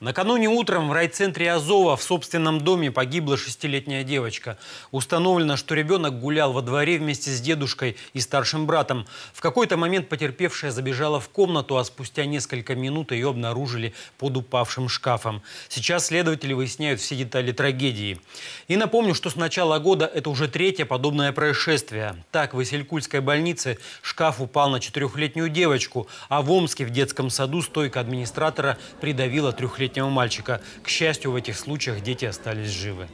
Накануне утром в райцентре Азова в собственном доме погибла шестилетняя девочка. Установлено, что ребенок гулял во дворе вместе с дедушкой и старшим братом. В какой-то момент потерпевшая забежала в комнату, а спустя несколько минут ее обнаружили под упавшим шкафом. Сейчас следователи выясняют все детали трагедии. И напомню, что с начала года это уже третье подобное происшествие. Так, в Исилькульской больнице шкаф упал на четырехлетнюю девочку, а в Омске в детском саду стойка администратора придавила трехлетнюю 12-летнего мальчика. К счастью, в этих случаях дети остались живы.